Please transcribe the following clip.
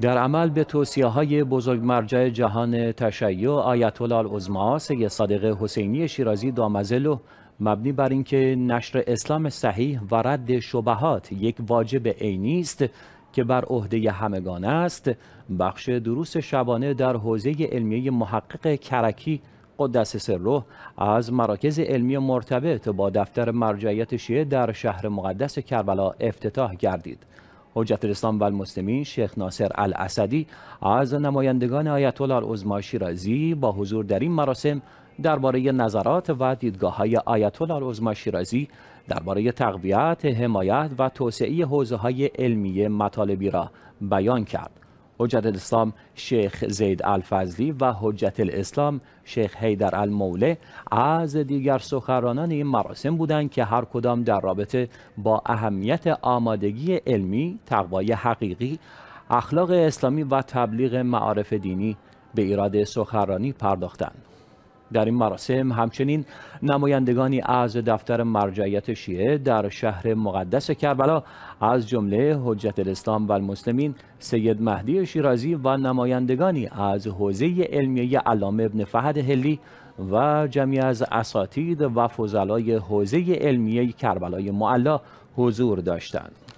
در عمل به توصیه های بزرگ مرجع جهان تشیع آیت الله العظما سید صادق حسینی شیرازی دامزلو مبنی بر اینکه نشر اسلام صحیح و رد شبهات یک واجب عینی است که بر عهده همگان است بخش دروس شبانه در حوزه علمیه محقق کرکی قدس سره از مراکز علمی مرتبط با دفتر مرجعیت شیعه در شهر مقدس کربلا افتتاح گردید حجت الاسلام و المسلمین شیخ ناصر الاسدی از نمایندگان آیت الله العظما شیرازی با حضور در این مراسم درباره نظرات و دیدگاه های آیت الله العظما شیرازی درباره تقویت، حمایت و توسعه حوزه های علمی مطالبی را بیان کرد. حجت الاسلام شیخ زید الفضلی و حجت الاسلام شیخ حیدر الموله از دیگر سخرانان این مراسم بودند که هر کدام در رابطه با اهمیت آمادگی علمی، تقوای حقیقی، اخلاق اسلامی و تبلیغ معارف دینی به ایراد سخرانی پرداختند. در این مراسم همچنین نمایندگانی از دفتر مرجعیت شیعه در شهر مقدس کربلا از جمله حجت الاسلام و المسلمین سید مهدی شیرازی و نمایندگانی از حوزه علمیه علامه ابن فهد هلی و جمعی از اساتید و فضلای حوزه علمیه کربلای معلا حضور داشتند.